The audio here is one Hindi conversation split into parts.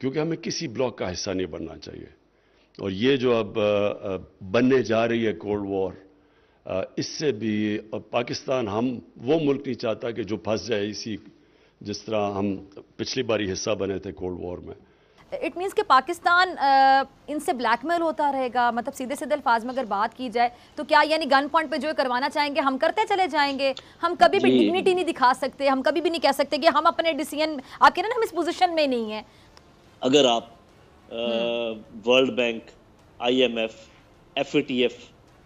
क्योंकि हमें किसी ब्लॉक का हिस्सा नहीं बनना चाहिए और ये जो अब बनने जा रही है कोल्ड वॉर इससे भी पाकिस्तान हम वो मुल्क नहीं चाहता कि जो फंस जाए इसी जिस तरह हम पिछली बारी हिस्सा बने थे कोल्ड वॉर में इट मीन्स कि पाकिस्तान इनसे ब्लैकमेल होता रहेगा मतलब सीधे सीधे अल्फाज में अगर बात की जाए तो क्या यानी गन पॉइंट पे जो करवाना चाहेंगे हम करते चले जाएंगे हम कभी भी डिग्निटी नहीं दिखा सकते हम कभी भी नहीं कह सकते कि हम अपने डिसीजन आप कह रहे ना हम इस पोजीशन में नहीं है अगर आप हम्म। वर्ल्ड बैंक आईएमएफ एफएटीएफ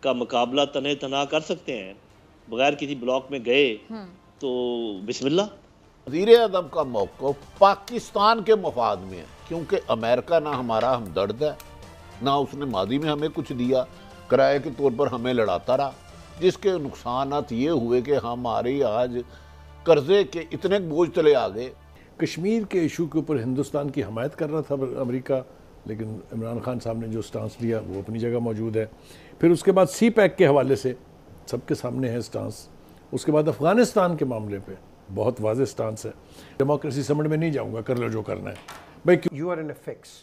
का मुकाबला तने तना कर सकते हैं बगैर किसी ब्लॉक में गए हम्म। तो बिस्मिल्ला वजीर अदम का मौक़ पाकिस्तान के मफाद में है क्योंकि अमेरिका ना हमारा हमदर्द है ना उसने माजी में हमें कुछ दिया किराए के तौर पर हमें लड़ाता रहा जिसके नुकसान ये हुए कि हमारी आज कर्जे के इतने बोझ तले आ गए कश्मीर के इशू के ऊपर हिंदुस्तान की हमायत कर रहा था अमेरिका लेकिन इमरान खान साहब ने जो स्टांस लिया वो अपनी जगह मौजूद है फिर उसके बाद सी पैक के हवाले से सबके सामने है स्टांस उसके बाद अफ़गानिस्तान के मामले पे बहुत वाज स्टांस है डेमोक्रेसी समझ में नहीं जाऊँगा कर लो जो करना है भाई you are in a fix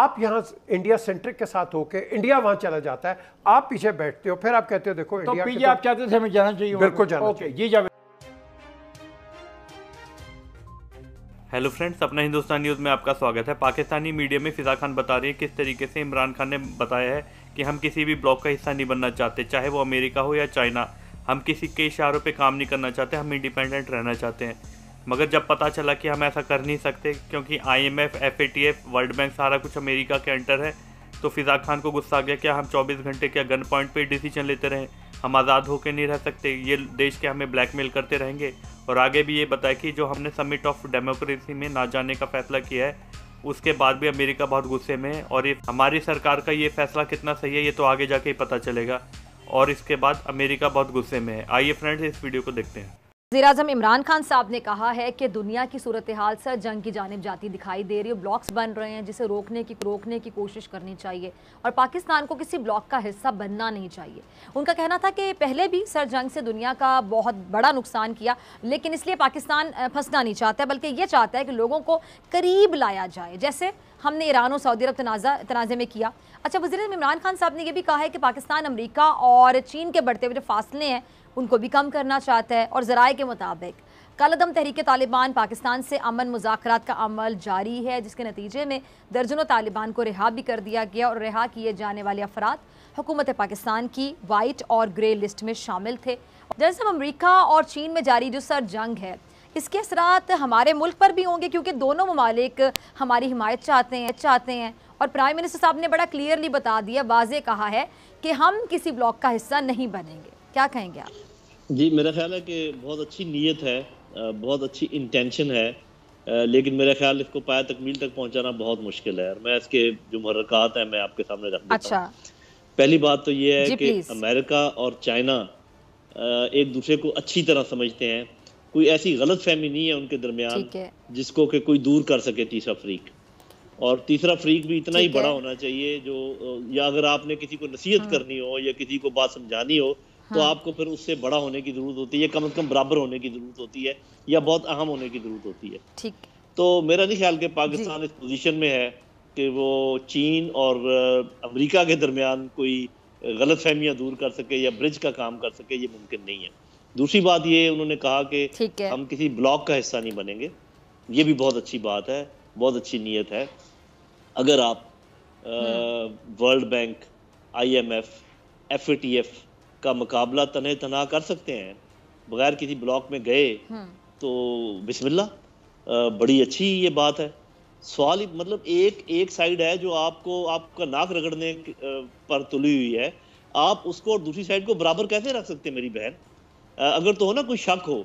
आप यहाँ इंडिया सेंट्रिक के साथ होके इंडिया वहां चला जाता है आप पीछे बैठते हो फिर आप कहते हो देखो तो इंडिया आप चाहते थे हमें जाना चाहिए बिल्कुल जाना चाहिए ये हेलो फ्रेंड्स अपना हिंदुस्तान न्यूज़ में आपका स्वागत है पाकिस्तानी मीडिया में फिजा खान बता रही है किस तरीके से इमरान खान ने बताया है कि हम किसी भी ब्लॉक का हिस्सा नहीं बनना चाहते चाहे वो अमेरिका हो या चाइना हम किसी के इशारों पे काम नहीं करना चाहते हम इंडिपेंडेंट रहना चाहते हैं मगर जब पता चला कि हम ऐसा कर नहीं सकते क्योंकि आई एम वर्ल्ड बैंक सारा कुछ अमेरिका के अंटर है तो फिजा खान को गुस्सा आ गया क्या हम चौबीस घंटे क्या गन पॉइंट पर डिसीजन लेते रहें हम आज़ाद होकर नहीं रह सकते ये देश के हमें ब्लैकमेल करते रहेंगे और आगे भी ये बताया कि जो हमने समिट ऑफ डेमोक्रेसी में ना जाने का फैसला किया है उसके बाद भी अमेरिका बहुत गुस्से में है और ये हमारी सरकार का ये फैसला कितना सही है ये तो आगे जाके ही पता चलेगा और इसके बाद अमेरिका बहुत गुस्से में है आइए फ्रेंड्स इस वीडियो को देखते हैं वजीर अजम इमरान खान साहब ने कहा है कि दुनिया की सूरत हाल सर जंग की जानब जाती दिखाई दे रही है ब्लॉक्स बन रहे हैं जिसे रोकने की रोकने की कोशिश करनी चाहिए और पाकिस्तान को किसी ब्लॉक का हिस्सा बनना नहीं चाहिए उनका कहना था कि पहले भी सर जंग से दुनिया का बहुत बड़ा नुकसान किया लेकिन इसलिए पाकिस्तान फंसना नहीं चाहता बल्कि ये चाहता है कि लोगों को करीब लाया जाए जैसे हमने ईरान और सऊदी अरब तनाज़ा तनाज़े में किया अच्छा वजीर इमरान खान साहब ने यह भी कहा है कि पाकिस्तान अमरीका और चीन के बढ़ते हुए जो फासले हैं उनको भी कम करना चाहता है और ज़राए के मुताबिक कलदम तहरीक तालिबान पाकिस्तान से अमन मुजात का अमल जारी है जिसके नतीजे में दर्जनों तालिबान को रिहा भी कर दिया गया और रिहा किए जाने वाले अफराद हुकूमत पाकिस्तान की वाइट और ग्रे लिस्ट में शामिल थे दरअसल अमरीका और चीन में जारी जो सर जंग है इसके असरात हमारे मुल्क पर भी होंगे क्योंकि दोनों ममालिक हमारी हिमायत चाहते हैं चाहते हैं और प्राइम मिनिस्टर साहब ने बड़ा क्लियरली बता दिया वाजे कहा है कि हम किसी ब्लॉक का हिस्सा नहीं बनेंगे क्या कहेंगे आप जी मेरा ख्याल है कि बहुत अच्छी नीयत है बहुत अच्छी इंटेंशन है लेकिन मेरा ख्याल इसको पाया तकमील तक पहुंचाना बहुत मुश्किल है मैं इसके जो महरकत हैं मैं आपके सामने रख देता अच्छा पहली बात तो ये है कि अमेरिका और चाइना एक दूसरे को अच्छी तरह समझते हैं कोई ऐसी गलत फहमी नहीं है उनके दरमियान जिसको कि कोई दूर कर सके तीसरा फरीक और तीसरा फ्रीक भी इतना ही बड़ा होना चाहिए जो या अगर आपने किसी को नसीहत हाँ। करनी हो या किसी को बात समझानी हो तो हाँ। आपको फिर उससे बड़ा होने की जरूरत होती है कम से कम बराबर होने की जरूरत होती है या बहुत अहम होने की जरूरत होती है ठीक तो मेरा नहीं ख्याल कि पाकिस्तान इस पोजीशन में है कि वो चीन और अमेरिका के दरमियान कोई गलत फहमियाँ दूर कर सके या ब्रिज का काम कर सके ये मुमकिन नहीं है दूसरी बात ये उन्होंने कहा कि हम किसी ब्लॉक का हिस्सा नहीं बनेंगे ये भी बहुत अच्छी बात है बहुत अच्छी नीयत है अगर आप हम्म। World Bank I T F का मुकाबला तने तना कर सकते हैं बगैर किसी ब्लॉक में गए हम्म। तो बिस्मिल्ला बड़ी अच्छी ये बात है सवाल मतलब एक एक साइड है जो आपको आपका नाक रगड़ने पर तुली हुई है आप उसको और दूसरी साइड को बराबर कैसे रख सकते हैं मेरी बहन अगर तो हो ना कोई शक हो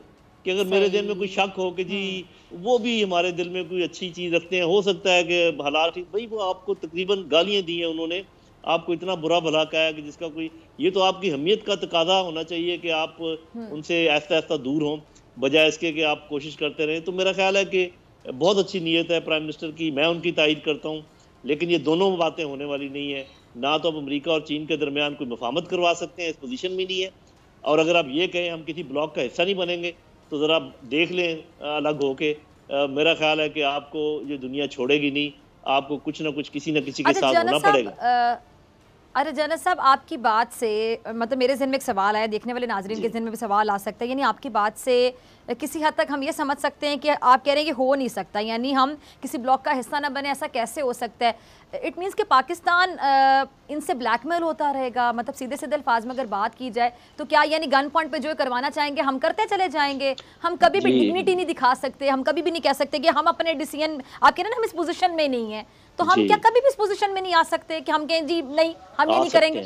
कि अगर मेरे दिल में कोई शक हो कि जी हम्म। वो भी हमारे दिल में कोई अच्छी चीज़ रखते हैं हो सकता है कि हालात भाई वो आपको तकरीबन गालियाँ दी हैं उन्होंने आपको इतना बुरा भला कहा है कि जिसका कोई ये तो आपकी हमियत का तकादा होना चाहिए कि आप हम्म। उनसे ऐसा ऐसा दूर हों बजाय इसके कि आप कोशिश करते रहें तो मेरा ख्याल है कि बहुत अच्छी नीयत है प्राइम मिनिस्टर की मैं उनकी तायद करता हूँ लेकिन ये दोनों बातें होने वाली नहीं है ना तो आप अमरीका और चीन के दरमियान कोई मफामत करवा सकते हैं इस पोजिशन में नहीं है और अगर आप ये कहें हम किसी ब्लॉक का हिस्सा नहीं बनेंगे तो ज़रा देख लें अलग होके मेरा ख्याल है कि आपको ये दुनिया छोड़ेगी नहीं आपको कुछ ना कुछ किसी ना किसी के अच्छा, साथ होना पड़ेगा अरे जना साहब आपकी बात से मतलब मेरे जिन में एक सवाल आया देखने वाले नाजरन के जिन में भी सवाल आ सकता है यानी आपकी बात से किसी हद तक हम ये समझ सकते हैं कि आप कह रहे हैं कि हो नहीं सकता यानी हम किसी ब्लॉक का हिस्सा ना बने ऐसा कैसे हो सकता है इट मीन्स कि पाकिस्तान इनसे ब्लैकमेल होता रहेगा मतलब सीधे सीधे अल्फाज में अगर बात की जाए तो क्या यानी गन पॉइंट पर जो करवाना चाहेंगे हम करते चले जाएंगे हम कभी भी डिग्निटी नहीं दिखा सकते हम कभी भी नहीं कह सकते कि हम अपने डिसीजन आप कह रहे हैं हम इस पोजिशन में नहीं है तो हम क्या कभी भी इस पोजीशन में नहीं आ सकते कि हम कहें जी नहीं हम ये नहीं करेंगे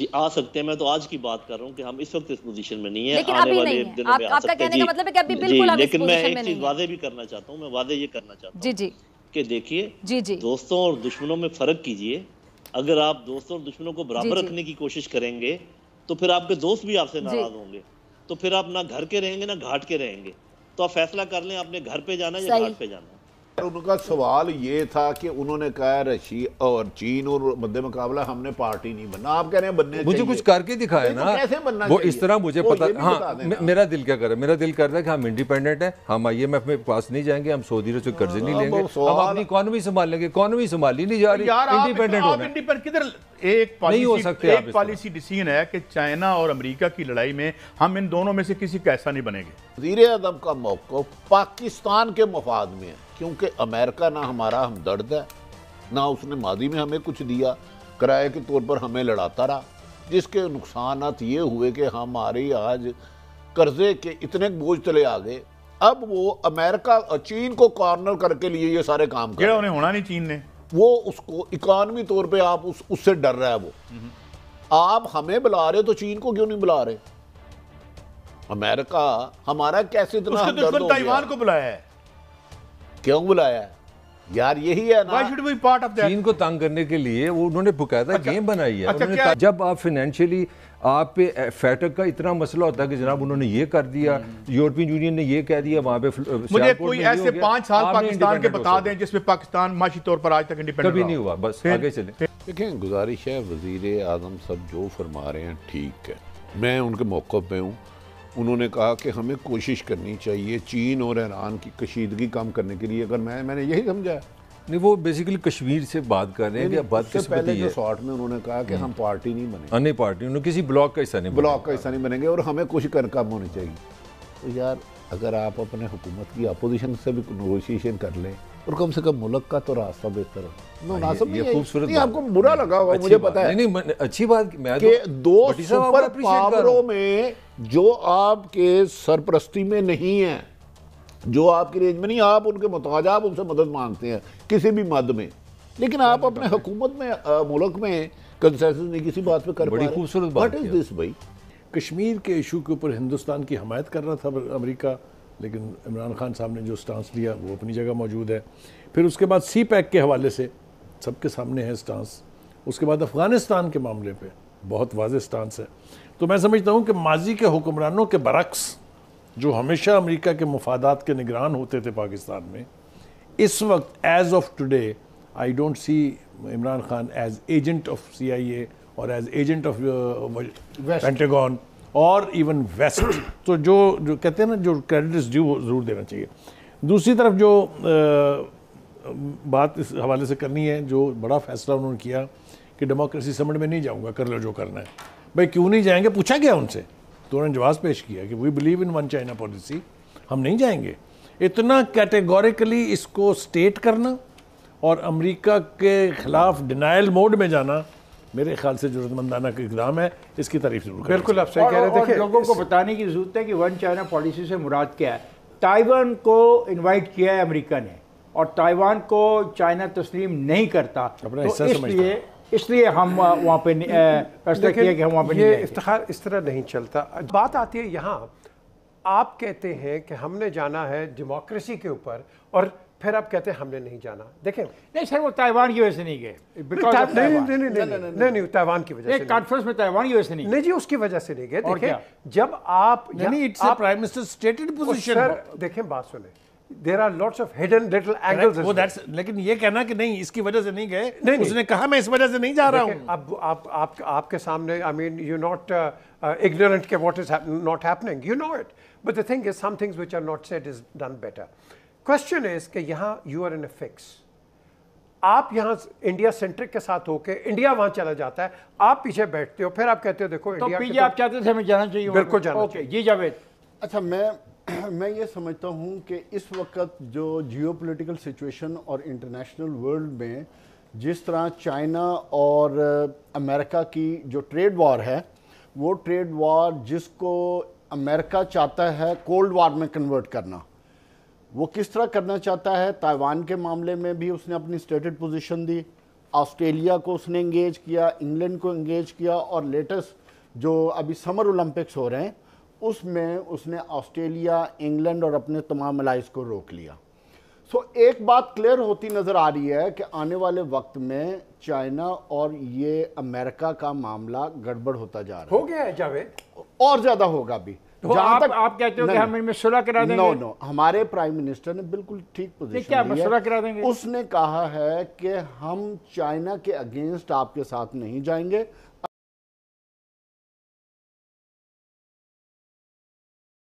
जी आ सकते हैं मैं तो आज की बात कर रहा हूँ कि हम इस वक्त इस पोजीशन में नहीं है लेकिन आने वाले नहीं दिनों आप, में आ आपका कहने का मतलब है कि अभी बिल्कुल आप लेकिन मैं एक चीज वादे भी करना चाहता हूँ मैं वादे ये करना चाहता हूँ जी जी कि देखिए जी जी दोस्तों और दुश्मनों में फर्क कीजिए अगर आप दोस्तों और दुश्मनों को बराबर रखने की कोशिश करेंगे तो फिर आपके दोस्त भी आपसे नाराज होंगे तो फिर आप ना घर के रहेंगे ना घाट के रहेंगे तो आप फैसला कर लें आपने घर पे जाना या घाट पे जाना तो उनका सवाल ये था कि उन्होंने कहा रशिया और चीन और मध्य मुकाबला हमने पार्टी नहीं बनना आप कह रहे हैं बनने मुझे कुछ करके दिखाया तो ना कैसे बनना वो इस तरह मुझे पता हाँ मेरा दिल क्या कर रहा है मेरा दिल कर रहा है कि हम इंडिपेंडेंट हैं हम आई एम एफ में पास नहीं जाएंगे हम सऊदी अरब से कर्जे नहीं लेंगे हम अपनी इकोनॉमी संभाल लेंगे इकोनॉमी संभाली नहीं जा रही इंडिपेंडेंट किधर एक पॉलिसी हो सकते एक पॉलिसी डिसीजन है कि चाइना और अमेरिका की लड़ाई में हम इन दोनों में से किसी का नहीं बनेंगे वजीर अदम का मौका पाकिस्तान के मफाद में है क्योंकि अमेरिका ना हमारा हमदर्द है ना उसने मादी में हमें कुछ दिया किराए के तौर पर हमें लड़ाता रहा जिसके नुकसान ये हुए कि हमारे आज कर्जे के इतने बोझ तले आ गए अब वो अमेरिका चीन को कॉर्नर करके लिए ये सारे काम कर उन्हें होना नहीं चीन ने वो उसको इकॉनमी तौर पे आप उस उससे डर रहा है वो आप हमें बुला रहे तो चीन को क्यों नहीं बुला रहे अमेरिका हमारा कैसे इतना ताइवान को बुलाया है क्यों बुलाया यार यही है ना शुड बी पार्ट ऑफ चीन को तंग करने के लिए वो उन्होंने पुकायदा अच्छा, गेम बनाई है अच्छा, उन्होंने जब आप फाइनेंशियली आप पे फैटक का इतना मसला होता है कि जनाब उन्होंने ये कर दिया यूरोपियन हम्म। यूनियन ने ये कह दिया वहाँ पे मुझे कोई ऐसे पांच साल पाकिस्तान के बता दें जिसमें पाकिस्तान माशी तौर पर आज तक इंडिपेंडेंट कभी नहीं हुआ बस आगे चले देखें गुजारिश है वजीर आजम सब जो फरमा रहे हैं ठीक है मैं उनके मौक़ पे हूँ उन्होंने कहा कि हमें कोशिश करनी चाहिए चीन और ईरान की कशीदगी कम करने के लिए अगर मैं मैंने यही समझा नहीं वो बेसिकली कश्मीर से बात कर रहे हैं बात पहले है। शॉर्ट में उन्होंने कहा कि हम्म। हम पार्टी नहीं बने अन्य पार्टी उन्होंने किसी ब्लॉक का हिस्सा नहीं ब्लॉक का हिस्सा नहीं बनेंगे और हमें कुछ कर कम होनी चाहिए तो यार अगर आप अपने हुकूमत की अपोजिशन से भी नगोशिएशन कर लें और कम से कम मुल्क का तो रास्ता बेहतर हो हाँ, खूबसूरत आपको बुरा लगा होगा मुझे पता है नहीं नहीं अच्छी बात मैं कि तो दो सुपर पावरों में जो आपके सरप्रस्ती में नहीं है जो आपकी रेंज में नहीं आप उनके मुताज आप उनसे मदद मांगते हैं किसी भी मद में लेकिन आप अपने हुकूमत में मुल्क में कंसेंसस नहीं किसी बात पे कर बड़ी खूबसूरत बात इज दिस भाई कश्मीर के इशू के ऊपर हिंदुस्तान की हमायत कर रहा था अमेरिका लेकिन इमरान खान साहब ने जो स्टांस दिया वो अपनी जगह मौजूद है फिर उसके बाद सी पैक के हवाले से सबके सामने है स्टांस उसके बाद अफ़गानिस्तान के मामले पर बहुत वाज स्टांस है तो मैं समझता हूँ कि माजी के हुक्मरानों के बरक्स जो हमेशा अमरीका के मफादात के निगरान होते थे पाकिस्तान में इस वक्त as of today I don't see Imran Khan as agent of C I A और एज एजेंट ऑफ पेंटेगॉन और इवन वेस्ट तो जो जो कहते हैं ना जो क्रेडिट्स ड्यू वो ज़रूर देना चाहिए दूसरी तरफ जो आ, बात इस हवाले से करनी है जो बड़ा फैसला उन्होंने किया कि डेमोक्रेसी समझ में नहीं जाऊँगा कर लो जो करना है भाई क्यों नहीं जाएंगे पूछा गया उनसे तो उन्होंने जवाब पेश किया कि we believe in one China policy हम नहीं जाएंगे इतना कैटेगोरिकली इसको स्टेट करना और अमरीका के ख़िलाफ़ डिनाइल मोड में जाना मेरे ख्याल से जरूरतमंदाना का इकदाम है इसकी तारीफ जरूर बिल्कुल आप सही कह रहे थे लोगों को बताने की जरूरत है कि वन चाइना पॉलिसी से मुराद क्या है ताइवान को इन्वाइट किया है अमरीका ने और ताइवान को चाइना तस्लीम नहीं करता अपना तो समझिए इसलिए हम वहाँ पे फैसला किया कि हम वहाँ पे ये इफ्तार इस तरह नहीं चलता बात आती है यहाँ आप कहते हैं कि हमने जाना है डेमोक्रेसी के ऊपर और फिर आप कहते हैं हमने नहीं जाना देखें नहीं सर वो ताइवान की वजह से नहीं गए नहीं नहीं ताइवान की वजह से कॉन्फ्रेंस में ताइवान की वजह से नहीं नहीं जी उसकी वजह से नहीं गए देखें जब आप यानी it's prime minister stated position sir देखें बात सुने there are lots of hidden little angles वो दैट्स लेकिन ये कहना कि नहीं इसकी वजह से नहीं गए नहीं, उसने कहा मैं इस वजह से नहीं जा रहा हूँ अब आप आप आपके सामने I mean you not ignorant के what is not happening you know it but the thing is somethings which are not set is done better question is कि यहाँ you are in a fix आप यहाँ इंडिया सेंट्रिक के साथ होके इंडिया वहां चला जाता है आप पीछे बैठते हो फिर आप कहते हो देखो तो इंडिया आप तो चाहते थे हमें जाना चाहिए बिल्कुल जाना ओके जी जावेद अच्छा मैं मैं ये समझता हूँ कि इस वक्त जो जियो पोलिटिकल सिचुएशन और इंटरनेशनल वर्ल्ड में जिस तरह चाइना और अमेरिका uh, की जो ट्रेड वॉर है वो ट्रेड वॉर जिसको अमेरिका चाहता है कोल्ड वार में कन्वर्ट करना वो किस तरह करना चाहता है ताइवान के मामले में भी उसने अपनी स्टेटेड पोजीशन दी ऑस्ट्रेलिया को उसने इंगेज किया इंग्लैंड को इंगेज किया और लेटेस्ट जो अभी समर ओलंपिक्स हो रहे हैं उसमें उसने ऑस्ट्रेलिया इंग्लैंड और अपने तमाम अलाइज को रोक लिया सो so, एक बात क्लियर होती नज़र आ रही है कि आने वाले वक्त में चाइना और ये अमेरिका का मामला गड़बड़ होता जा रहा है हो गया है जावेद और ज़्यादा होगा भी तो हमारे प्राइम मिनिस्टर ने बिल्कुल ठीक पोजिशन उसने कहा है कि हम चाइना के अगेंस्ट आपके साथ नहीं जाएंगे